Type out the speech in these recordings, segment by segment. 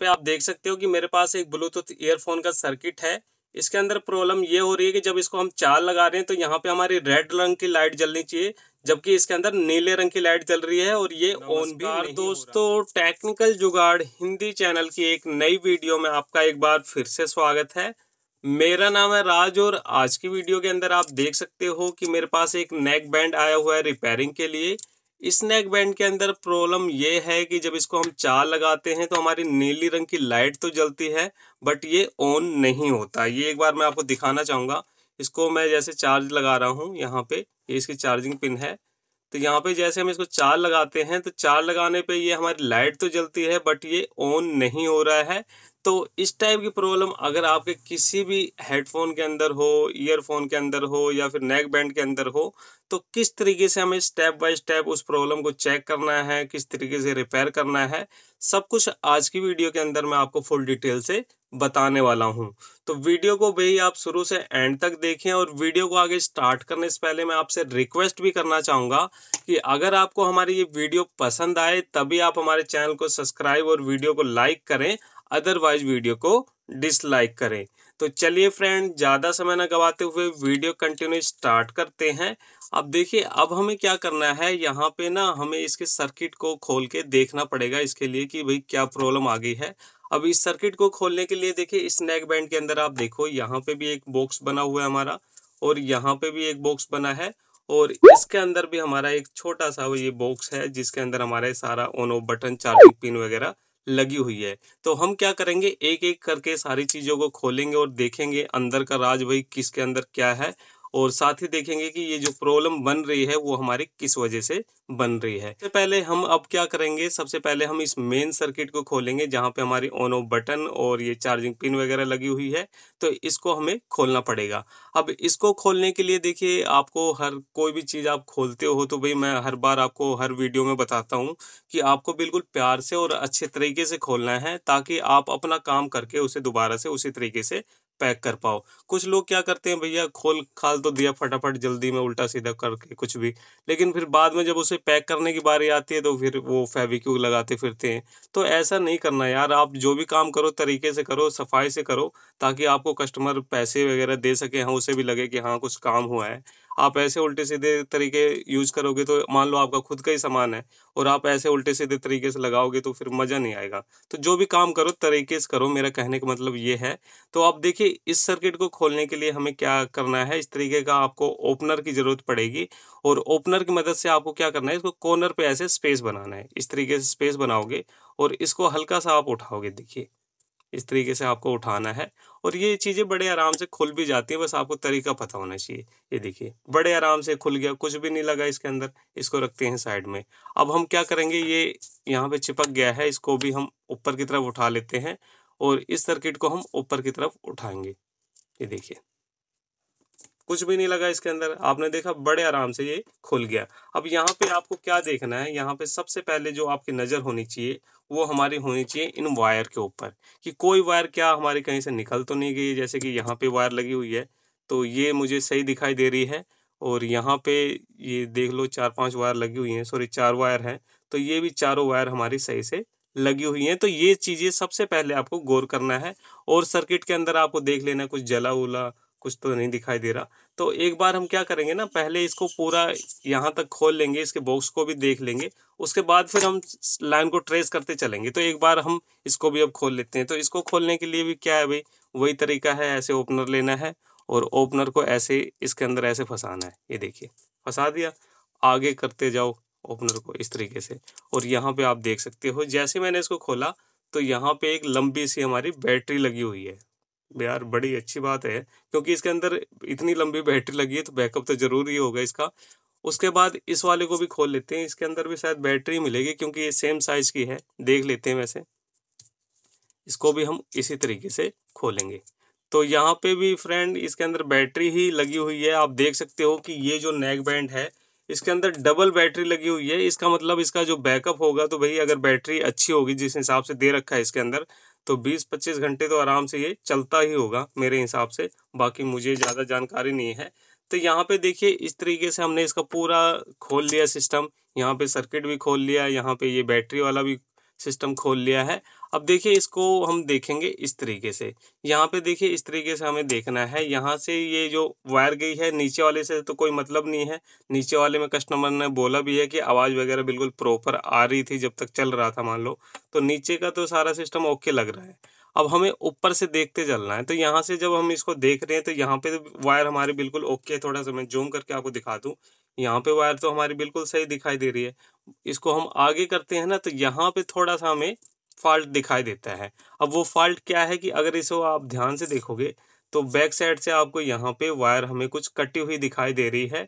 पे आप देख सकते हो कि मेरे पास एक ब्लूटूथ ईयरफोन का सर्किट है इसके अंदर प्रॉब्लम ये हो रही है कि जब इसको हम चार लगा रहे हैं तो यहाँ पे हमारी रेड रंग की लाइट जलनी चाहिए जबकि इसके अंदर नीले रंग की लाइट जल रही है और ये ऑन भी नहीं दोस्तों टेक्निकल जुगाड़ हिंदी चैनल की एक नई वीडियो में आपका एक बार फिर से स्वागत है मेरा नाम है राज और आज की वीडियो के अंदर आप देख सकते हो कि मेरे पास एक नेक बैंड आया हुआ है रिपेयरिंग के लिए स्नैक बैंड के अंदर प्रॉब्लम ये है कि जब इसको हम चार लगाते हैं तो हमारी नीली रंग की लाइट तो जलती है बट ये ऑन नहीं होता ये एक बार मैं आपको दिखाना चाहूँगा इसको मैं जैसे चार्ज लगा रहा हूँ यहाँ पे ये इसकी चार्जिंग पिन है तो यहाँ पे जैसे हम इसको चार लगाते हैं तो चार लगाने पे ये हमारी लाइट तो जलती है बट ये ऑन नहीं हो रहा है तो इस टाइप की प्रॉब्लम अगर आपके किसी भी हेडफोन के अंदर हो ईयरफोन के अंदर हो या फिर नेक बैंड के अंदर हो तो किस तरीके से हमें स्टेप बाय स्टेप उस प्रॉब्लम को चेक करना है किस तरीके से रिपेयर करना है सब कुछ आज की वीडियो के अंदर मैं आपको फुल डिटेल से बताने वाला हूं तो वीडियो को भाई आप शुरू से एंड तक देखें और वीडियो को आगे स्टार्ट करने से पहले मैं आपसे रिक्वेस्ट भी करना चाहूँगा कि अगर आपको हमारी ये वीडियो पसंद आए तभी आप हमारे चैनल को सब्सक्राइब और वीडियो को लाइक करें अदरवाइज वीडियो को डिसलाइक करें तो चलिए फ्रेंड ज़्यादा समय ना गवाते हुए वीडियो कंटिन्यू स्टार्ट करते हैं अब देखिए अब हमें क्या करना है यहाँ पे ना हमें इसके सर्किट को खोल के देखना पड़ेगा इसके लिए कि भाई क्या प्रॉब्लम आ गई है अब इस सर्किट को खोलने के लिए देखिए नेक बैंड के अंदर आप देखो यहाँ पे भी एक बॉक्स बना हुआ है हमारा और यहाँ पे भी एक बॉक्स बना है और इसके अंदर भी हमारा एक छोटा सा ये बॉक्स है जिसके अंदर हमारे सारा on off button charging pin वगैरह लगी हुई है तो हम क्या करेंगे एक एक करके सारी चीज़ों को खोलेंगे और देखेंगे अंदर का राज भाई किसके अंदर क्या है और साथ ही देखेंगे कि ये जो प्रॉब्लम बन रही है वो हमारी किस वजह से बन रही है सबसे पहले हम अब क्या करेंगे सबसे पहले हम इस मेन सर्किट को खोलेंगे जहाँ पे हमारी ऑन ऑफ बटन और ये चार्जिंग पिन वगैरह लगी हुई है तो इसको हमें खोलना पड़ेगा अब इसको खोलने के लिए देखिए आपको हर कोई भी चीज़ आप खोलते हो तो भाई मैं हर बार आपको हर वीडियो में बताता हूँ कि आपको बिल्कुल प्यार से और अच्छे तरीके से खोलना है ताकि आप अपना काम करके उसे दोबारा से उसी तरीके से पैक कर पाओ कुछ लोग क्या करते हैं भैया खोल खाल तो दिया फटाफट जल्दी में उल्टा सीधा करके कुछ भी लेकिन फिर बाद में जब उसे पैक करने की बारी आती है तो फिर वो फेविक्यूक लगाते फिरते हैं तो ऐसा नहीं करना यार आप जो भी काम करो तरीके से करो सफाई से करो ताकि आपको कस्टमर पैसे वगैरह दे सके हाँ उसे भी लगे कि हाँ कुछ काम हुआ है आप ऐसे उल्टे सीधे तरीके यूज करोगे तो मान लो आपका खुद का ही सामान है और आप ऐसे उल्टे सीधे तरीके से लगाओगे तो फिर मज़ा नहीं आएगा तो जो भी काम करो तरीके से करो मेरा कहने का मतलब ये है तो आप देखिए इस सर्किट को खोलने के लिए हमें क्या करना है इस तरीके का आपको ओपनर की ज़रूरत पड़ेगी और ओपनर की मदद से आपको क्या करना है इसको कॉर्नर पर ऐसे स्पेस बनाना है इस तरीके से स्पेस बनाओगे और इसको हल्का सा आप उठाओगे देखिए इस तरीके से आपको उठाना है और ये चीज़ें बड़े आराम से खुल भी जाती हैं बस आपको तरीका पता होना चाहिए ये हाँ। देखिए बड़े आराम से खुल गया कुछ भी नहीं लगा इसके अंदर इसको रखते हैं साइड में अब हम क्या करेंगे ये यहाँ पे चिपक गया है इसको भी हम ऊपर की तरफ उठा लेते हैं और इस सर्किट को हम ऊपर की तरफ उठाएंगे ये देखिए कुछ भी नहीं लगा इसके अंदर आपने देखा बड़े आराम से ये खुल गया अब यहाँ पे आपको क्या देखना है यहाँ पे सबसे पहले जो आपकी नज़र होनी चाहिए वो हमारी होनी चाहिए इन वायर के ऊपर कि कोई वायर क्या हमारे कहीं से निकल तो नहीं गई जैसे कि यहाँ पे वायर लगी हुई है तो ये मुझे सही दिखाई दे रही है और यहाँ पे ये देख लो चार पांच वायर लगी हुई हैं सॉरी चार वायर हैं तो ये भी चारों वायर हमारी सही से लगी हुई हैं तो ये चीज़ें सबसे पहले आपको गौर करना है और सर्किट के अंदर आपको देख लेना कुछ जला उला कुछ तो नहीं दिखाई दे रहा तो एक बार हम क्या करेंगे ना पहले इसको पूरा यहाँ तक खोल लेंगे इसके बॉक्स को भी देख लेंगे उसके बाद फिर हम लाइन को ट्रेस करते चलेंगे तो एक बार हम इसको भी अब खोल लेते हैं तो इसको खोलने के लिए भी क्या है भाई वही तरीका है ऐसे ओपनर लेना है और ओपनर को ऐसे इसके अंदर ऐसे फंसाना है ये देखिए फंसा दिया आगे करते जाओ ओपनर को इस तरीके से और यहाँ पे आप देख सकते हो जैसे मैंने इसको खोला तो यहाँ पे एक लंबी सी हमारी बैटरी लगी हुई है यार बड़ी अच्छी बात है क्योंकि इसके अंदर इतनी लंबी बैटरी लगी है तो बैकअप तो ज़रूरी होगा इसका उसके बाद इस वाले को भी खोल लेते हैं इसके अंदर भी शायद बैटरी मिलेगी क्योंकि ये सेम साइज़ की है देख लेते हैं वैसे इसको भी हम इसी तरीके से खोलेंगे तो यहाँ पे भी फ्रेंड इसके अंदर बैटरी ही लगी हुई है आप देख सकते हो कि ये जो नेक बैंड है इसके अंदर डबल बैटरी लगी हुई है इसका मतलब इसका जो बैकअप होगा तो भाई अगर बैटरी अच्छी होगी जिस हिसाब से दे रखा है इसके अंदर तो 20-25 घंटे तो आराम से ये चलता ही होगा मेरे हिसाब से बाकी मुझे ज़्यादा जानकारी नहीं है तो यहाँ पे देखिए इस तरीके से हमने इसका पूरा खोल लिया सिस्टम यहाँ पे सर्किट भी खोल लिया यहाँ पे ये बैटरी वाला भी सिस्टम खोल लिया है अब देखिए इसको हम देखेंगे इस तरीके से यहाँ पे देखिए इस तरीके से हमें देखना है यहाँ से ये जो वायर गई है नीचे वाले से तो कोई मतलब नहीं है नीचे वाले में कस्टमर ने बोला भी है कि आवाज़ वगैरह बिल्कुल प्रॉपर आ रही थी जब तक चल रहा था मान लो तो नीचे का तो सारा सिस्टम ओके लग रहा है अब हमें ऊपर से देखते चलना है तो यहाँ से जब हम इसको देख रहे हैं तो यहाँ पे तो वायर हमारे बिल्कुल ओके है थोड़ा सा मैं जूम करके आपको दिखा दूँ यहाँ पे वायर तो हमारी बिल्कुल सही दिखाई दे रही है इसको हम आगे करते हैं ना तो यहाँ पे थोड़ा सा हमें फॉल्ट दिखाई देता है अब वो फॉल्ट क्या है कि अगर इसको आप ध्यान से देखोगे तो बैक साइड से आपको यहाँ पे वायर हमें कुछ कटी हुई दिखाई दे रही है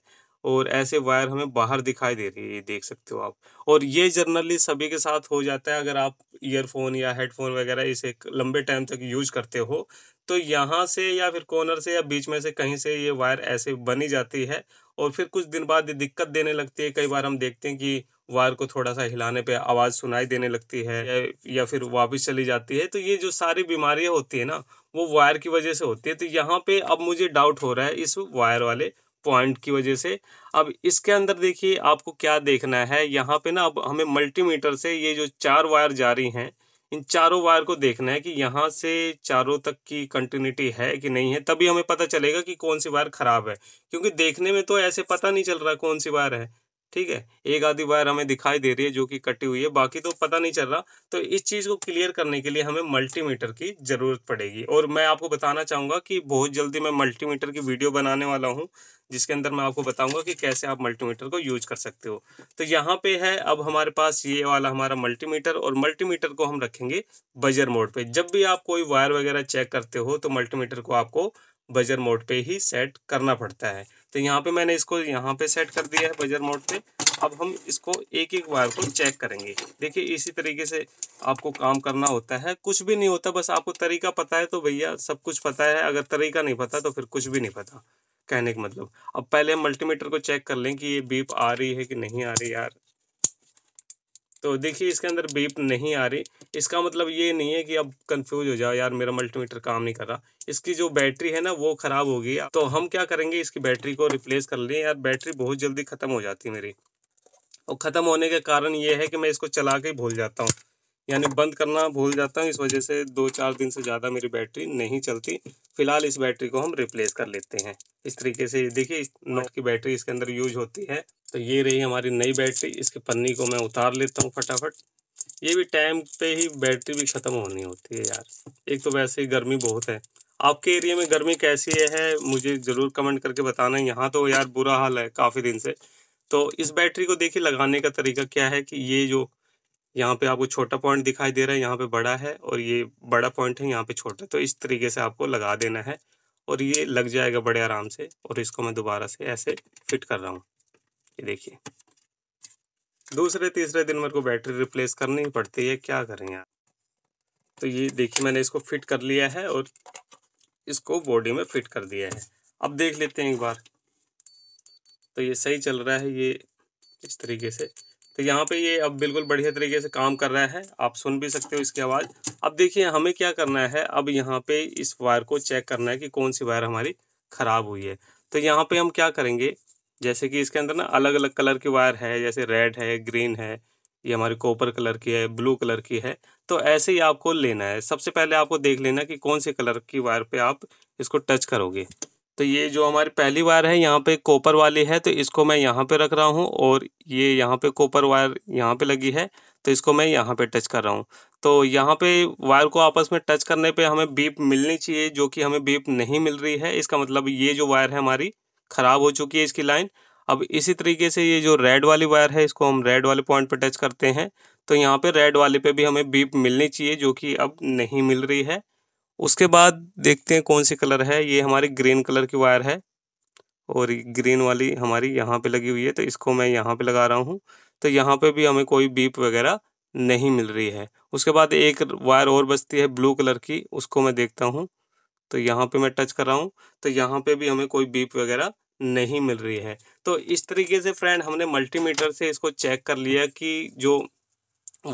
और ऐसे वायर हमें बाहर दिखाई दे रही है ये देख सकते हो आप और ये जनरली सभी के साथ हो जाता है अगर आप ईयरफोन या हेडफोन वगैरह इसे लंबे टाइम तक यूज करते हो तो यहाँ से या फिर कॉर्नर से या बीच में से कहीं से ये वायर ऐसे बनी जाती है और फिर कुछ दिन बाद ये दिक्कत देने लगती है कई बार हम देखते हैं कि वायर को थोड़ा सा हिलाने पे आवाज़ सुनाई देने लगती है या फिर वापस चली जाती है तो ये जो सारी बीमारियाँ होती है ना वो वायर की वजह से होती है तो यहाँ पे अब मुझे डाउट हो रहा है इस वायर वाले पॉइंट की वजह से अब इसके अंदर देखिए आपको क्या देखना है यहाँ पे ना अब हमें मल्टीमीटर से ये जो चार वायर जा रही हैं इन चारों वायर को देखना है कि यहाँ से चारों तक की कंटिन्यूटी है कि नहीं है तभी हमें पता चलेगा कि कौन सी वायर ख़राब है क्योंकि देखने में तो ऐसे पता नहीं चल रहा कौन सी वायर है ठीक है एक आधी वायर हमें दिखाई दे रही है जो कि कटी हुई है बाकी तो पता नहीं चल रहा तो इस चीज़ को क्लियर करने के लिए हमें मल्टीमीटर की ज़रूरत पड़ेगी और मैं आपको बताना चाहूँगा कि बहुत जल्दी मैं मल्टीमीटर की वीडियो बनाने वाला हूँ जिसके अंदर मैं आपको बताऊंगा कि कैसे आप मल्टीमीटर को यूज कर सकते हो तो यहाँ पे है अब हमारे पास ये वाला हमारा मल्टीमीटर और मल्टीमीटर को हम रखेंगे बजर मोड पे जब भी आप कोई वायर वगैरह चेक करते हो तो मल्टीमीटर को आपको बजर मोड पे ही सेट करना पड़ता है तो यहाँ पे मैंने इसको यहाँ पे सेट कर दिया है बजर मोड पे अब हम इसको एक एक वायर को चेक करेंगे देखिए इसी तरीके से आपको काम करना होता है कुछ भी नहीं होता बस आपको तरीका पता है तो भैया सब कुछ पता है अगर तरीका नहीं पता तो फिर कुछ भी नहीं पता कहने का मतलब अब पहले हम मल्टीमीटर को चेक कर लें कि ये बीप आ रही है कि नहीं आ रही यार तो देखिए इसके अंदर बीप नहीं आ रही इसका मतलब ये नहीं है कि अब कंफ्यूज हो जाओ यार मेरा मल्टीमीटर काम नहीं कर रहा इसकी जो बैटरी है ना वो ख़राब हो गई तो हम क्या करेंगे इसकी बैटरी को रिप्लेस कर लें यार बैटरी बहुत जल्दी ख़त्म हो जाती है मेरी और ख़त्म होने के कारण ये है कि मैं इसको चला के भूल जाता हूँ यानी बंद करना भूल जाता हूँ इस वजह से दो चार दिन से ज़्यादा मेरी बैटरी नहीं चलती फ़िलहाल इस बैटरी को हम रिप्लेस कर लेते हैं इस तरीके से देखिए इस नोट की बैटरी इसके अंदर यूज होती है तो ये रही हमारी नई बैटरी इसके पन्नी को मैं उतार लेता हूँ फटाफट ये भी टाइम पे ही बैटरी भी ख़त्म होनी होती है यार एक तो वैसे ही गर्मी बहुत है आपके एरिया में गर्मी कैसी है मुझे ज़रूर कमेंट करके बताना है यहाँ तो यार बुरा हाल है काफ़ी दिन से तो इस बैटरी को देखिए लगाने का तरीका क्या है कि ये जो यहाँ पे आपको छोटा पॉइंट दिखाई दे रहा है यहाँ पे बड़ा है और ये बड़ा पॉइंट है यहाँ पे छोटा तो इस तरीके से आपको लगा देना है और ये लग जाएगा बड़े आराम से और इसको मैं दोबारा से ऐसे फिट कर रहा हूँ ये देखिए दूसरे तीसरे दिन मेरे को बैटरी रिप्लेस करनी पड़ती है क्या करें आप तो ये देखिए मैंने इसको फिट कर लिया है और इसको बॉडी में फिट कर दिया है अब देख लेते हैं एक बार तो ये सही चल रहा है ये इस तरीके से तो यहाँ पे ये अब बिल्कुल बढ़िया तरीके से काम कर रहा है आप सुन भी सकते हो इसकी आवाज़ अब देखिए हमें क्या करना है अब यहाँ पे इस वायर को चेक करना है कि कौन सी वायर हमारी ख़राब हुई है तो यहाँ पे हम क्या करेंगे जैसे कि इसके अंदर ना अलग अलग कलर की वायर है जैसे रेड है ग्रीन है ये हमारी कॉपर कलर की है ब्लू कलर की है तो ऐसे ही आपको लेना है सबसे पहले आपको देख लेना कि कौन से कलर की वायर पर आप इसको टच करोगे तो ये जो हमारी पहली वायर है यहाँ पे कॉपर वाली है तो इसको मैं यहाँ पे रख रहा हूँ और ये यहाँ पे कॉपर वायर यहाँ पे लगी है तो इसको मैं यहाँ पे टच कर रहा हूँ तो यहाँ पे वायर को आपस में टच करने पे हमें बीप मिलनी चाहिए जो कि हमें बीप नहीं मिल रही है इसका मतलब ये जो वायर है हमारी ख़राब हो चुकी है इसकी लाइन अब इसी तरीके से ये जो रेड वाली वायर है इसको हम रेड वाले पॉइंट पर टच करते हैं तो यहाँ पर रेड वाले पे भी हमें बीप मिलनी चाहिए जो कि अब नहीं मिल रही है उसके बाद देखते हैं कौन सी कलर है ये हमारी ग्रीन कलर की वायर है और ग्रीन वाली हमारी यहाँ पे लगी हुई है तो इसको मैं यहाँ पे लगा रहा हूँ तो यहाँ पे भी हमें कोई बीप वगैरह नहीं मिल रही है उसके बाद एक वायर और बचती है ब्लू कलर की उसको मैं देखता हूँ तो यहाँ पे मैं टच कर रहा हूँ तो यहाँ पे भी हमें कोई बीप वगैरह नहीं मिल रही है तो इस तरीके से फ्रेंड हमने मल्टीमीटर से इसको चेक कर लिया कि जो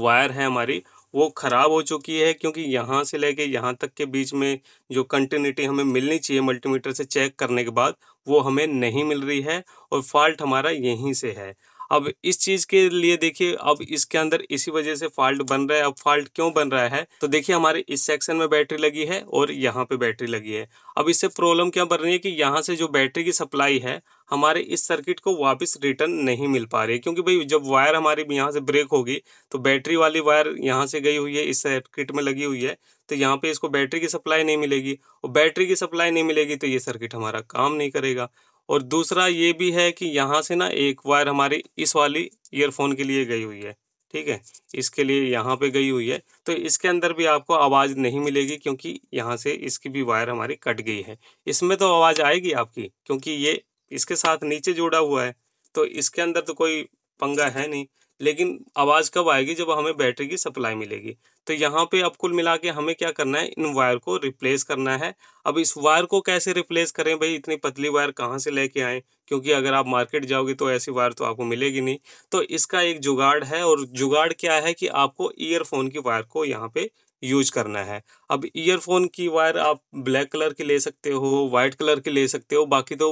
वायर है हमारी वो ख़राब हो चुकी है क्योंकि यहाँ से लेके यहाँ तक के बीच में जो कंटिन्यूटी हमें मिलनी चाहिए मल्टीमीटर से चेक करने के बाद वो हमें नहीं मिल रही है और फॉल्ट हमारा यहीं से है अब इस चीज़ के लिए देखिए अब इसके अंदर इसी वजह से फॉल्ट बन रहा है अब फॉल्ट क्यों बन रहा है तो देखिए हमारे इस सेक्शन में बैटरी लगी है और यहाँ पे बैटरी लगी है अब इससे प्रॉब्लम क्या बन रही है कि यहाँ से जो बैटरी की सप्लाई है हमारे इस सर्किट को वापस रिटर्न नहीं मिल पा रही क्योंकि भाई जब वायर हमारी यहाँ से ब्रेक होगी तो बैटरी वाली वायर यहाँ से गई हुई है इस सर्किट में लगी हुई है तो यहाँ पे इसको बैटरी की सप्लाई नहीं मिलेगी और बैटरी की सप्लाई नहीं मिलेगी तो ये सर्किट हमारा काम नहीं करेगा और दूसरा ये भी है कि यहाँ से ना एक वायर हमारी इस वाली ईयरफोन के लिए गई हुई है ठीक है इसके लिए यहाँ पे गई हुई है तो इसके अंदर भी आपको आवाज़ नहीं मिलेगी क्योंकि यहाँ से इसकी भी वायर हमारी कट गई है इसमें तो आवाज़ आएगी आपकी क्योंकि ये इसके साथ नीचे जुड़ा हुआ है तो इसके अंदर तो कोई पंगा है नहीं लेकिन आवाज़ कब आएगी जब हमें बैटरी की सप्लाई मिलेगी तो यहाँ पे अब कुल मिला के हमें क्या करना है इन वायर को रिप्लेस करना है अब इस वायर को कैसे रिप्लेस करें भाई इतनी पतली वायर कहाँ से लेके आएँ क्योंकि अगर आप मार्केट जाओगे तो ऐसी वायर तो आपको मिलेगी नहीं तो इसका एक जुगाड़ है और जुगाड़ क्या है कि आपको ईयरफोन की वायर को यहाँ पे यूज करना है अब ईयरफोन की वायर आप ब्लैक कलर की ले सकते हो वाइट कलर की ले सकते हो बाकी तो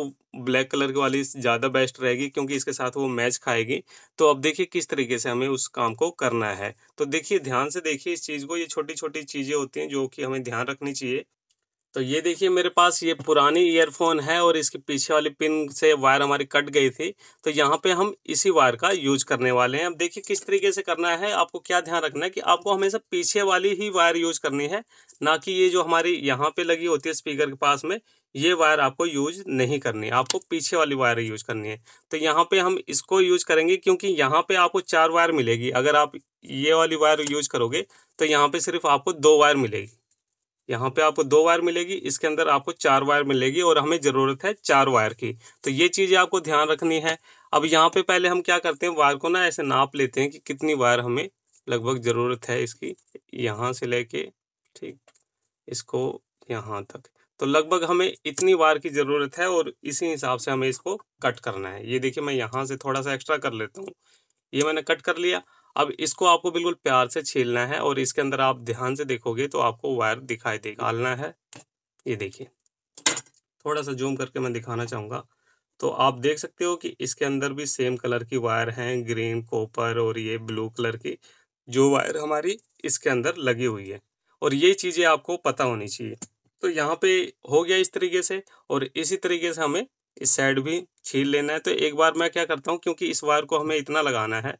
ब्लैक कलर की वाली ज़्यादा बेस्ट रहेगी क्योंकि इसके साथ वो मैच खाएगी तो अब देखिए किस तरीके से हमें उस काम को करना है तो देखिए ध्यान से देखिए इस चीज़ को ये छोटी छोटी चीज़ें होती हैं जो कि हमें ध्यान रखनी चाहिए तो ये देखिए मेरे पास ये पुरानी ईयरफोन है और इसकी पीछे वाली पिन से वायर हमारी कट गई थी तो यहाँ पे हम इसी वायर का यूज करने वाले हैं अब देखिए किस तरीके से करना है आपको क्या ध्यान रखना है कि आपको हमेशा पीछे वाली ही वायर यूज करनी है ना कि ये जो हमारी यहाँ पे लगी होती है स्पीकर के पास में ये वायर आपको यूज नहीं करनी है आपको पीछे वाली वायर यूज करनी है तो यहाँ पे हम इसको यूज करेंगे क्योंकि यहाँ पे आपको चार वायर मिलेगी अगर आप ये वाली वायर यूज करोगे तो यहाँ पे सिर्फ आपको दो वायर मिलेगी यहाँ पे आपको दो वायर मिलेगी इसके अंदर आपको चार वायर मिलेगी और हमें ज़रूरत है चार वायर की तो ये चीज आपको ध्यान रखनी है अब यहाँ पे पहले हम क्या करते हैं वायर को ना ऐसे नाप लेते हैं कि कितनी वायर हमें लगभग ज़रूरत है इसकी यहाँ से लेके ठीक इसको यहाँ तक तो लगभग हमें इतनी वायर की ज़रूरत है और इसी हिसाब से हमें इसको कट करना है ये देखिए मैं यहाँ से थोड़ा सा एक्स्ट्रा कर लेता हूँ ये मैंने कट कर लिया अब इसको आपको बिल्कुल प्यार से छीलना है और इसके अंदर आप ध्यान से देखोगे तो आपको वायर दिखाई देगा डालना है ये देखिए थोड़ा सा जूम करके मैं दिखाना चाहूँगा तो आप देख सकते हो कि इसके अंदर भी सेम कलर की वायर हैं ग्रीन कॉपर और ये ब्लू कलर की जो वायर हमारी इसके अंदर लगी हुई है और ये चीज़ें आपको पता होनी चाहिए तो यहाँ पे हो गया इस तरीके से और इसी तरीके से हमें इस साइड भी छील लेना है तो एक बार मैं क्या करता हूँ क्योंकि इस वायर को हमें इतना लगाना है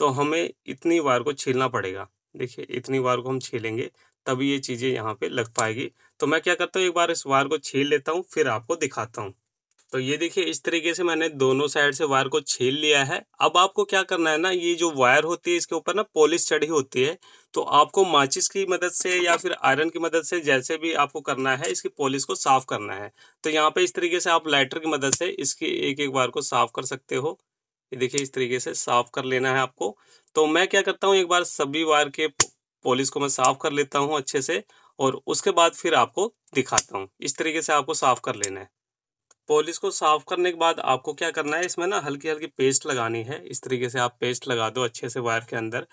तो हमें इतनी वायर को छीलना पड़ेगा देखिए इतनी वायर को हम छीलेंगे तभी ये चीज़ें यहाँ पे लग पाएगी तो मैं क्या करता हूँ एक बार इस वायर को छील लेता हूँ फिर आपको दिखाता हूँ तो ये देखिए इस तरीके से मैंने दोनों साइड से वायर को छील लिया है अब आपको क्या करना है ना ये जो वायर होती है इसके ऊपर ना पॉलिश चढ़ी होती है तो आपको माचिस की मदद से या फिर आयरन की मदद से जैसे भी आपको करना है इसकी पॉलिश को साफ करना है तो यहाँ पे इस तरीके से आप लाइटर की मदद से इसकी एक एक वायर को साफ कर सकते हो देखिए इस तरीके से साफ कर लेना है आपको तो मैं क्या करता हूँ एक बार सभी वायर के पॉलिश को मैं साफ कर लेता हूँ अच्छे से और उसके बाद फिर आपको दिखाता हूँ इस तरीके से आपको साफ कर लेना है पॉलिश को साफ करने के बाद आपको क्या करना है इसमें ना हल्की हल्की पेस्ट लगानी है इस तरीके से आप पेस्ट लगा दो अच्छे से वायर के अंदर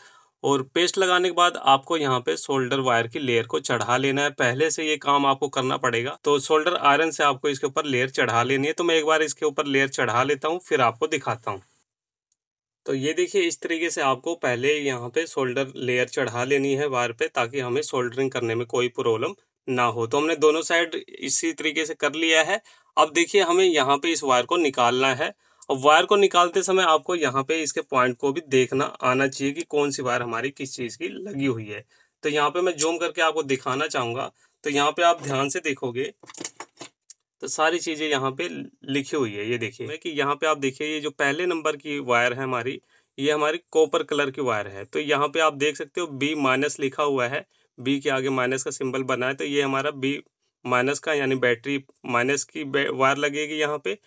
और पेस्ट लगाने के बाद आपको यहाँ पे सोल्डर वायर की लेयर को चढ़ा लेना है पहले से ये काम आपको करना पड़ेगा तो सोल्डर आयरन से आपको इसके ऊपर लेयर चढ़ा लेनी है तो मैं एक बार इसके ऊपर लेयर चढ़ा लेता हूँ फिर आपको दिखाता हूँ तो ये देखिए इस तरीके से आपको पहले यहाँ पे सोल्डर लेयर चढ़ा लेनी है वायर पे ताकि हमें सोल्डरिंग करने में कोई प्रॉब्लम ना हो तो हमने दोनों साइड इसी तरीके से कर लिया है अब देखिए हमें यहाँ पे इस वायर को निकालना है और वायर को निकालते समय आपको यहाँ पे इसके पॉइंट को भी देखना आना चाहिए कि कौन सी वायर हमारी किस चीज़ की लगी हुई है तो यहाँ पे मैं जूम करके आपको दिखाना चाहूँगा तो यहाँ पे आप ध्यान से देखोगे तो सारी चीज़ें यहाँ पे लिखी हुई है ये देखिए कि यहाँ पे आप देखिए ये जो पहले नंबर की वायर है हमारी ये हमारी कॉपर कलर की वायर है तो यहाँ पे आप देख सकते हो बी माइनस लिखा हुआ है बी के आगे माइनस का सिंबल बना है तो ये हमारा बी माइनस का यानी बैटरी माइनस की वायर लगेगी यहाँ पे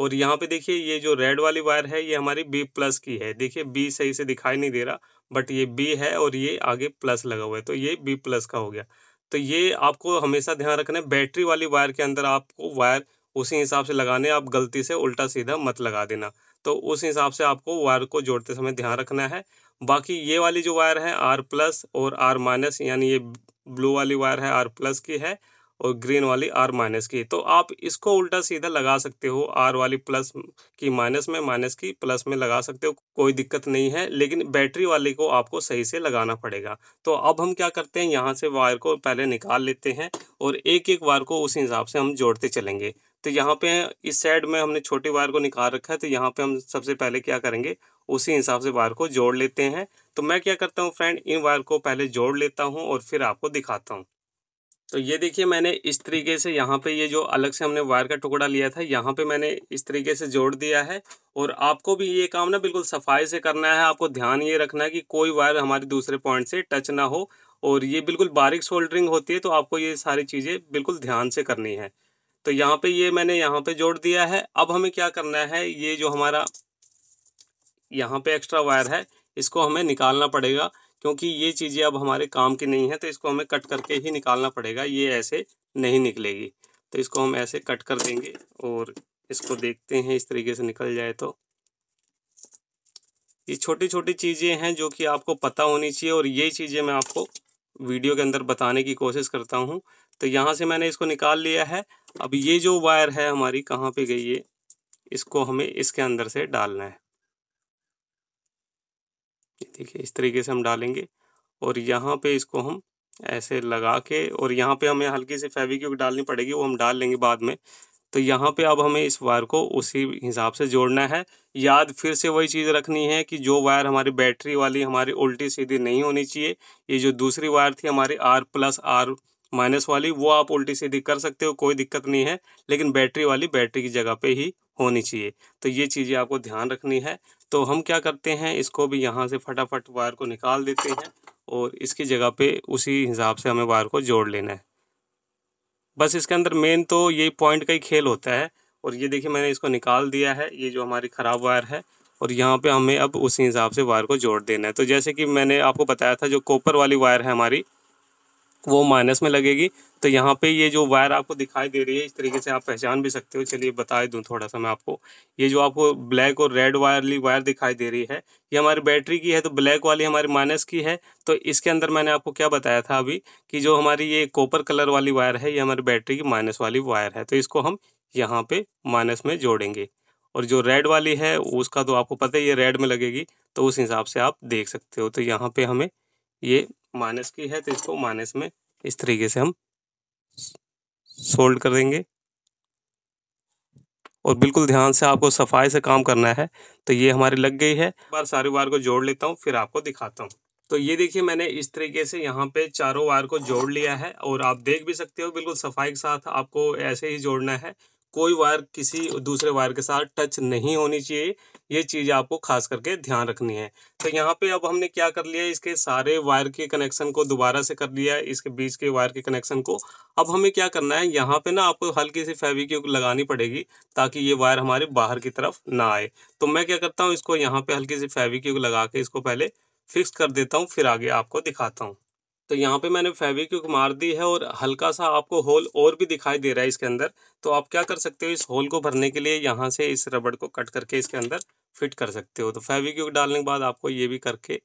और यहाँ पे देखिए ये जो रेड वाली वायर है ये हमारी बी प्लस की है देखिए बी सही से दिखाई नहीं दे रहा बट ये बी है और ये आगे प्लस लगा हुआ है तो ये बी प्लस का हो गया तो ये आपको हमेशा ध्यान रखना है बैटरी वाली वायर के अंदर आपको वायर उसी हिसाब से लगाने आप गलती से उल्टा सीधा मत लगा देना तो उस हिसाब से आपको वायर को जोड़ते समय ध्यान रखना है बाकी ये वाली जो वायर है आर प्लस और आर माइनस यानी ये ब्लू वाली वायर है आर प्लस की है और ग्रीन वाली आर माइनस की तो आप इसको उल्टा सीधा लगा सकते हो आर वाली प्लस की माइनस में माइनस की प्लस में लगा सकते हो कोई दिक्कत नहीं है लेकिन बैटरी वाले को आपको सही से लगाना पड़ेगा तो अब हम क्या करते हैं यहाँ से वायर को पहले निकाल लेते हैं और एक एक वायर को उस हिसाब से हम जोड़ते चलेंगे तो यहाँ पे इस साइड में हमने छोटी वायर को निकाल रखा है तो यहाँ पे हम सबसे पहले क्या करेंगे उसी हिसाब से वायर को जोड़ लेते हैं तो मैं क्या करता हूँ फ्रेंड इन वायर को पहले जोड़ लेता हूँ और फिर आपको दिखाता हूँ तो ये देखिए मैंने इस तरीके से यहाँ पे ये जो अलग से हमने वायर का टुकड़ा लिया था यहाँ पे मैंने इस तरीके से जोड़ दिया है और आपको भी ये काम ना बिल्कुल सफाई से करना है आपको ध्यान ये रखना है कि कोई वायर हमारे दूसरे पॉइंट से टच ना हो और ये बिल्कुल बारीक सोल्डरिंग होती है तो आपको ये सारी चीज़ें बिल्कुल ध्यान से करनी है तो यहाँ पर ये मैंने यहाँ पर जोड़ दिया है अब हमें क्या करना है ये जो हमारा यहाँ पे एक्स्ट्रा वायर है इसको हमें निकालना पड़ेगा क्योंकि ये चीज़ें अब हमारे काम की नहीं है तो इसको हमें कट करके ही निकालना पड़ेगा ये ऐसे नहीं निकलेगी तो इसको हम ऐसे कट कर देंगे और इसको देखते हैं इस तरीके से निकल जाए तो ये छोटी छोटी चीज़ें हैं जो कि आपको पता होनी चाहिए और ये चीज़ें मैं आपको वीडियो के अंदर बताने की कोशिश करता हूँ तो यहाँ से मैंने इसको निकाल लिया है अब ये जो वायर है हमारी कहाँ पे गई है इसको हमें इसके अंदर से डालना है देखिए इस तरीके से हम डालेंगे और यहाँ पे इसको हम ऐसे लगा के और यहाँ पे हमें हल्की सी फेविक्यूक डालनी पड़ेगी वो हम डाल लेंगे बाद में तो यहाँ पे अब हमें इस वायर को उसी हिसाब से जोड़ना है याद फिर से वही चीज़ रखनी है कि जो वायर हमारी बैटरी वाली हमारी उल्टी सीधी नहीं होनी चाहिए ये जो दूसरी वायर थी हमारी आर प्लस आर माइनस वाली वो आप उल्टी सीधी कर सकते हो कोई दिक्कत नहीं है लेकिन बैटरी वाली बैटरी की जगह पे ही होनी चाहिए तो ये चीज़ें आपको ध्यान रखनी है तो हम क्या करते हैं इसको भी यहाँ से फटाफट वायर को निकाल देते हैं और इसकी जगह पे उसी हिसाब से हमें वायर को जोड़ लेना है बस इसके अंदर मेन तो ये पॉइंट का ही खेल होता है और ये देखिए मैंने इसको निकाल दिया है ये जो हमारी ख़राब वायर है और यहाँ पे हमें अब उसी हिसाब से वायर को जोड़ देना है तो जैसे कि मैंने आपको बताया था जो कॉपर वाली वायर है हमारी वो माइनस में लगेगी तो यहाँ पे ये जो वायर आपको दिखाई दे रही है इस तरीके से आप पहचान भी सकते हो चलिए बता दूँ थोड़ा सा मैं आपको ये जो आपको ब्लैक और रेड वायरली वायर दिखाई दे रही है ये हमारी बैटरी की है तो ब्लैक वाली हमारी माइनस की है तो इसके अंदर मैंने आपको क्या बताया था अभी कि जो हमारी ये कॉपर कलर वाली वायर है ये हमारी बैटरी की माइनस वाली वायर है तो इसको हम यहाँ पर माइनस में जोड़ेंगे और जो रेड वाली है उसका तो आपको पता ही ये रेड में लगेगी तो उस हिसाब से आप देख सकते हो तो यहाँ पर हमें ये माइनस की है तो इसको माइनस में इस तरीके से हम सोल्ड कर देंगे और बिल्कुल ध्यान से आपको सफाई से काम करना है तो ये हमारी लग गई है बार सारी वायर को जोड़ लेता हूँ फिर आपको दिखाता हूँ तो ये देखिए मैंने इस तरीके से यहाँ पे चारों वायर को जोड़ लिया है और आप देख भी सकते हो बिल्कुल सफाई के साथ आपको ऐसे ही जोड़ना है कोई वायर किसी दूसरे वायर के साथ टच नहीं होनी चाहिए ये चीज़ आपको खास करके ध्यान रखनी है तो यहाँ पे अब हमने क्या कर लिया इसके सारे वायर के कनेक्शन को दोबारा से कर लिया इसके बीच के वायर के कनेक्शन को अब हमें क्या करना है यहाँ पे ना आपको हल्की सी फेविक्यूक लगानी पड़ेगी ताकि ये वायर हमारे बाहर की तरफ ना आए तो मैं क्या करता हूँ इसको यहाँ पे हल्की सी फेविक्यूक लगा के इसको पहले फिक्स कर देता हूँ फिर आगे आपको दिखाता हूँ तो यहाँ पे मैंने फेविक्विक मार दी है और हल्का सा आपको होल और भी दिखाई दे रहा है इसके अंदर तो आप क्या कर सकते हो इस होल को भरने के लिए यहाँ से इस रबड़ को कट करके इसके अंदर फिट कर सकते हो तो फेविक्विक डालने के बाद आपको ये भी करके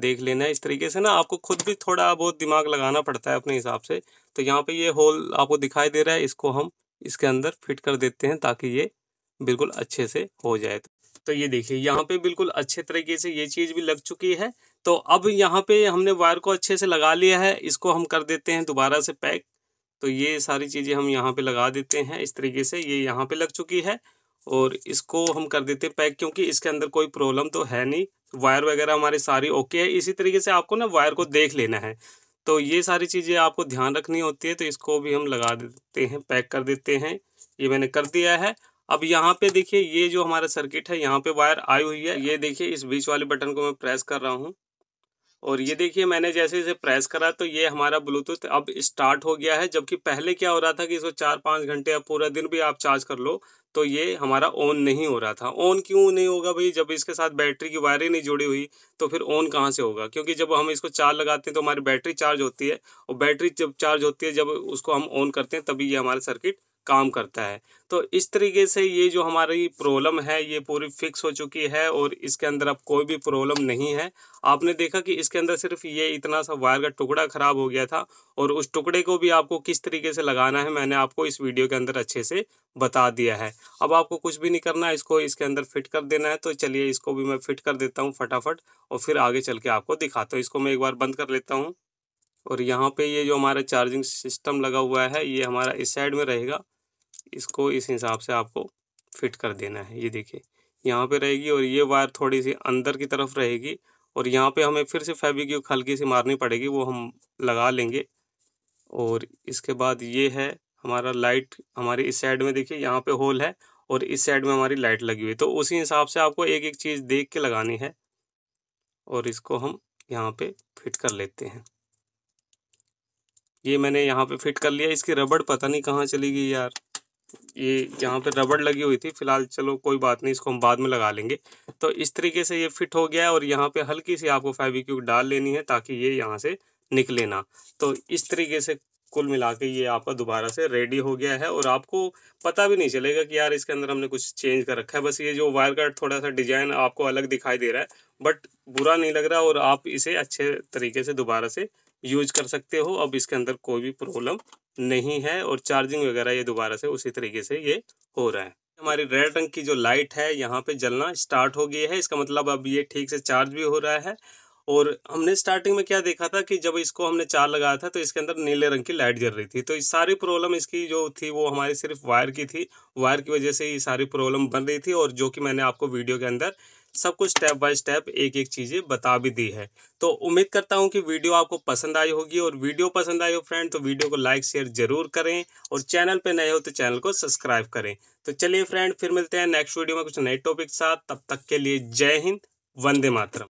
देख लेना है इस तरीके से ना आपको खुद भी थोड़ा बहुत दिमाग लगाना पड़ता है अपने हिसाब से तो यहाँ पे ये होल आपको दिखाई दे रहा है इसको हम इसके अंदर फिट कर देते हैं ताकि ये बिल्कुल अच्छे से हो जाए तो ये देखिए यहाँ पे बिल्कुल अच्छे तरीके से ये चीज़ भी लग चुकी है तो अब यहाँ पे हमने वायर को अच्छे से लगा लिया है इसको हम कर देते हैं दोबारा से पैक तो ये सारी चीज़ें हम यहाँ पे लगा देते हैं इस तरीके से ये यहाँ पे लग चुकी है और इसको हम कर देते हैं पैक क्योंकि इसके अंदर कोई प्रॉब्लम तो है नहीं वायर वगैरह हमारी सारी ओके है इसी तरीके से आपको ना वायर को देख लेना है तो ये सारी चीज़ें आपको ध्यान रखनी होती है तो इसको भी हम लगा देते हैं पैक कर देते हैं ये मैंने कर दिया है अब यहाँ पे देखिए ये जो हमारा सर्किट है यहाँ पे वायर आई हुई है ये देखिए इस बीच वाले बटन को मैं प्रेस कर रहा हूँ और ये देखिए मैंने जैसे इसे प्रेस करा तो ये हमारा ब्लूटूथ अब स्टार्ट हो गया है जबकि पहले क्या हो रहा था कि इसको चार पाँच घंटे या पूरा दिन भी आप चार्ज कर लो तो ये हमारा ऑन नहीं हो रहा था ऑन क्यों नहीं होगा भाई जब इसके साथ बैटरी की वायरें नहीं जुड़ी हुई तो फिर ऑन कहाँ से होगा क्योंकि जब हम इसको चार्ज लगाते हैं तो हमारी बैटरी चार्ज होती है और बैटरी जब चार्ज होती है जब उसको हम ऑन करते हैं तभी ये हमारा सर्किट काम करता है तो इस तरीके से ये जो हमारी प्रॉब्लम है ये पूरी फिक्स हो चुकी है और इसके अंदर अब कोई भी प्रॉब्लम नहीं है आपने देखा कि इसके अंदर सिर्फ ये इतना सा वायर का टुकड़ा ख़राब हो गया था और उस टुकड़े को भी आपको किस तरीके से लगाना है मैंने आपको इस वीडियो के अंदर अच्छे से बता दिया है अब आपको कुछ भी नहीं करना इसको इसके अंदर फिट कर देना है तो चलिए इसको भी मैं फिट कर देता हूँ फटाफट और फिर आगे चल के आपको दिखाता हूँ इसको मैं एक बार बंद कर लेता हूँ और यहाँ पे ये जो हमारा चार्जिंग सिस्टम लगा हुआ है ये हमारा इस साइड में रहेगा इसको इस हिसाब से आपको फिट कर देना है ये देखिए यहाँ पे रहेगी और ये वायर थोड़ी सी अंदर की तरफ रहेगी और यहाँ पे हमें फिर से फेबिक्यूक हल्की सी मारनी पड़ेगी वो हम लगा लेंगे और इसके बाद ये है हमारा लाइट हमारी इस साइड में देखिए यहाँ पे होल है और इस साइड में हमारी लाइट लगी हुई तो उसी हिसाब से आपको एक एक चीज़ देख के लगानी है और इसको हम यहाँ पर फिट कर लेते हैं ये मैंने यहाँ पे फिट कर लिया इसकी रबड़ पता नहीं कहाँ चली गई यार ये यहाँ पे रबड़ लगी हुई थी फिलहाल चलो कोई बात नहीं इसको हम बाद में लगा लेंगे तो इस तरीके से ये फिट हो गया है और यहाँ पे हल्की सी आपको फेविक्यूक डाल लेनी है ताकि ये यहाँ से निकले ना तो इस तरीके से कुल मिला के ये आपका दोबारा से रेडी हो गया है और आपको पता भी नहीं चलेगा कि यार इसके अंदर हमने कुछ चेंज कर रखा है बस ये जो वायर कट थोड़ा सा डिजाइन आपको अलग दिखाई दे रहा है बट बुरा नहीं लग रहा और आप इसे अच्छे तरीके से दोबारा से यूज कर सकते हो अब इसके अंदर कोई भी प्रॉब्लम नहीं है और चार्जिंग वगैरह ये दोबारा से उसी तरीके से ये हो रहा है हमारी रेड रंग की जो लाइट है यहाँ पे जलना स्टार्ट हो गई है इसका मतलब अब ये ठीक से चार्ज भी हो रहा है और हमने स्टार्टिंग में क्या देखा था कि जब इसको हमने चार लगाया था तो इसके अंदर नीले रंग की लाइट जल रही थी तो इस सारी प्रॉब्लम इसकी जो थी वो हमारी सिर्फ वायर की थी वायर की वजह से ये सारी प्रॉब्लम बन रही थी और जो कि मैंने आपको वीडियो के अंदर सब कुछ स्टेप बाय स्टेप एक एक चीज़ें बता भी दी है तो उम्मीद करता हूँ कि वीडियो आपको पसंद आई होगी और वीडियो पसंद आई हो फ्रेंड तो वीडियो को लाइक शेयर जरूर करें और चैनल पर नए हो तो चैनल को सब्सक्राइब करें तो चलिए फ्रेंड फिर मिलते हैं नेक्स्ट वीडियो में कुछ नए टॉपिक के साथ तब तक के लिए जय हिंद वंदे मातरम